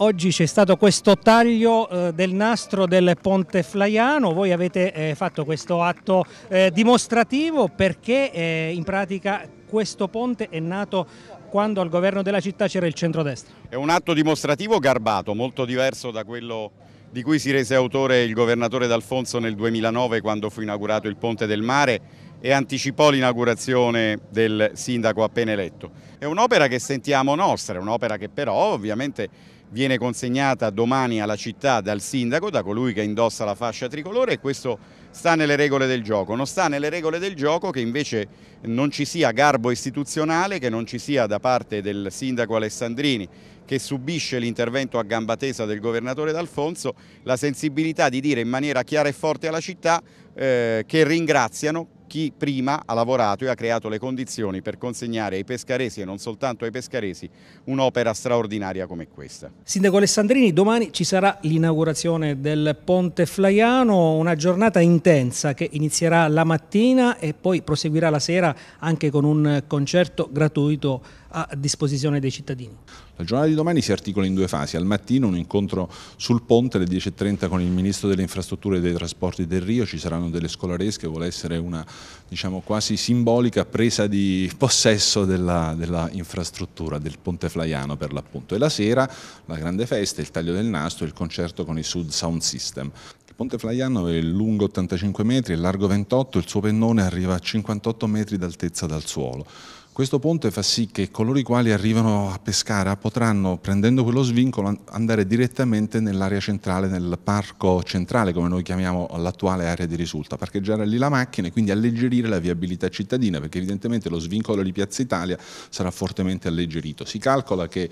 oggi c'è stato questo taglio eh, del nastro del ponte Flaiano, voi avete eh, fatto questo atto eh, dimostrativo perché eh, in pratica questo ponte è nato quando al governo della città c'era il centrodestra. È un atto dimostrativo garbato, molto diverso da quello di cui si rese autore il governatore D'Alfonso nel 2009 quando fu inaugurato il ponte del mare e anticipò l'inaugurazione del sindaco appena eletto. È un'opera che sentiamo nostra, è un'opera che però ovviamente viene consegnata domani alla città dal sindaco, da colui che indossa la fascia tricolore e questo sta nelle regole del gioco. Non sta nelle regole del gioco che invece non ci sia garbo istituzionale, che non ci sia da parte del sindaco Alessandrini che subisce l'intervento a gamba tesa del governatore D'Alfonso la sensibilità di dire in maniera chiara e forte alla città eh, che ringraziano chi prima ha lavorato e ha creato le condizioni per consegnare ai pescaresi e non soltanto ai pescaresi un'opera straordinaria come questa. Sindaco Alessandrini, domani ci sarà l'inaugurazione del Ponte Flaiano, una giornata intensa che inizierà la mattina e poi proseguirà la sera anche con un concerto gratuito a disposizione dei cittadini. La giornata di domani si articola in due fasi. Al mattino un incontro sul ponte alle 10.30 con il Ministro delle Infrastrutture e dei Trasporti del Rio. Ci saranno delle scolaresche, vuole essere una diciamo, quasi simbolica presa di possesso della, della, infrastruttura del Ponte Flaiano per l'appunto. E la sera la grande festa, il taglio del nastro, il concerto con i Sud Sound System. Ponte Flaiano è lungo 85 metri, è largo 28, il suo pennone arriva a 58 metri d'altezza dal suolo. Questo ponte fa sì che coloro i quali arrivano a Pescara potranno, prendendo quello svincolo, andare direttamente nell'area centrale, nel parco centrale, come noi chiamiamo l'attuale area di risulta, parcheggiare lì la macchina e quindi alleggerire la viabilità cittadina, perché evidentemente lo svincolo di Piazza Italia sarà fortemente alleggerito. Si calcola che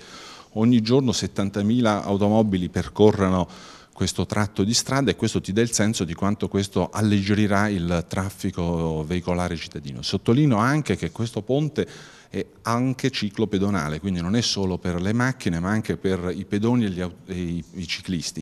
ogni giorno 70.000 automobili percorrano questo tratto di strada e questo ti dà il senso di quanto questo alleggerirà il traffico veicolare cittadino. Sottolineo anche che questo ponte è anche ciclo pedonale, quindi non è solo per le macchine ma anche per i pedoni e, gli, e i, i ciclisti.